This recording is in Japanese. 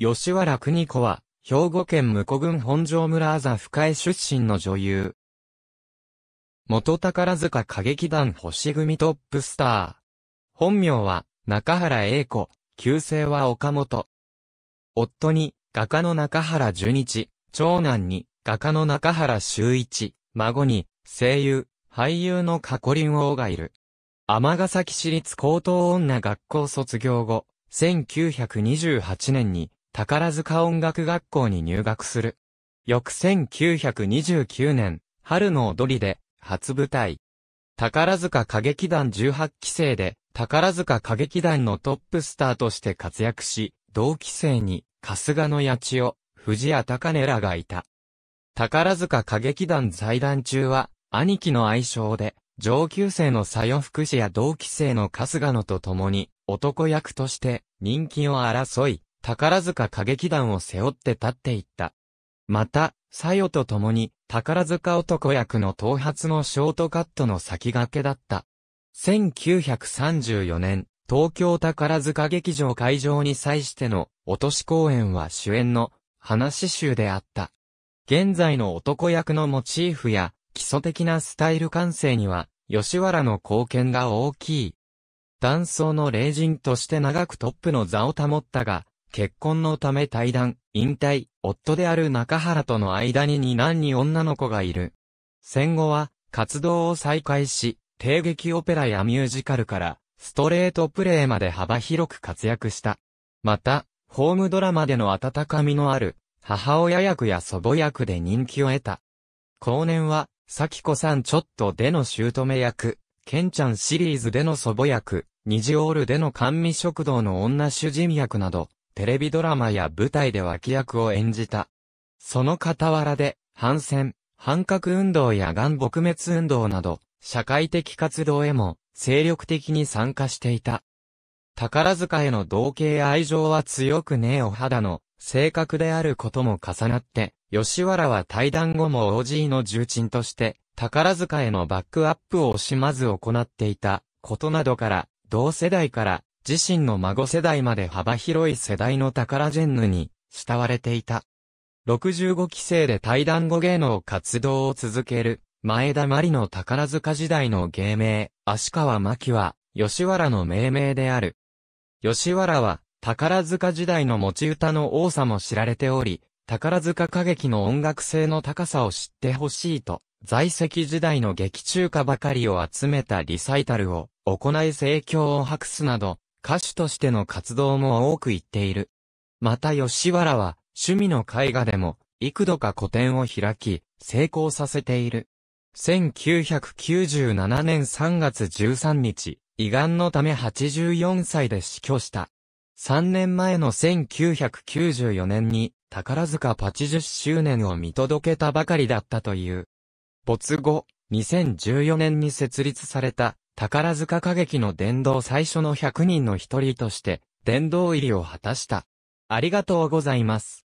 吉原邦子は、兵庫県婿郡本庄村あざ深江出身の女優。元宝塚歌劇団星組トップスター。本名は、中原英子、旧姓は岡本。夫に、画家の中原淳一、長男に、画家の中原修一、孫に、声優、俳優の過去林王がいる。ヶ崎市立高等女学校卒業後、1928年に宝塚音楽学校に入学する。翌1929年、春の踊りで、初舞台。宝塚歌劇団18期生で、宝塚歌劇団のトップスターとして活躍し、同期生に、春日野八千代、藤谷高根らがいた。宝塚歌劇団財団中は、兄貴の愛称で、上級生の佐与福士や同期生の春日野と共に、男役として、人気を争い、宝塚歌劇団を背負って立っていった。また、さよと共に、宝塚男役の頭髪のショートカットの先駆けだった。1934年、東京宝塚劇場会場に際しての、落とし公演は主演の、話集であった。現在の男役のモチーフや、基礎的なスタイル完成には、吉原の貢献が大きい。断層の霊人として長くトップの座を保ったが、結婚のため退団、引退、夫である中原との間に二男に女の子がいる。戦後は、活動を再開し、帝劇オペラやミュージカルから、ストレートプレーまで幅広く活躍した。また、ホームドラマでの温かみのある、母親役や祖母役で人気を得た。後年は、咲子さんちょっとでの姑役、ケンちゃんシリーズでの祖母役、ニジオールでの甘味食堂の女主人役など、テレビドラマや舞台で脇役を演じた。その傍らで、反戦、反核運動やがん撲滅運動など、社会的活動へも精力的に参加していた。宝塚への同型愛情は強くねえお肌の性格であることも重なって、吉原は対談後も OG の重鎮として、宝塚へのバックアップを惜しまず行っていたことなどから、同世代から自身の孫世代まで幅広い世代の宝ジェンヌに慕われていた。65期生で対談後芸能活動を続ける、前田真理の宝塚時代の芸名、足川真紀は、吉原の命名である。吉原は、宝塚時代の持ち歌の多さも知られており、宝塚歌劇の音楽性の高さを知ってほしいと、在籍時代の劇中歌ばかりを集めたリサイタルを行い盛況を博すなど、歌手としての活動も多く行っている。また吉原は、趣味の絵画でも、幾度か個展を開き、成功させている。1997年3月13日、胃がんのため84歳で死去した。3年前の1994年に宝塚80周年を見届けたばかりだったという。没後、2014年に設立された宝塚歌劇の殿堂最初の100人の一人として、殿堂入りを果たした。ありがとうございます。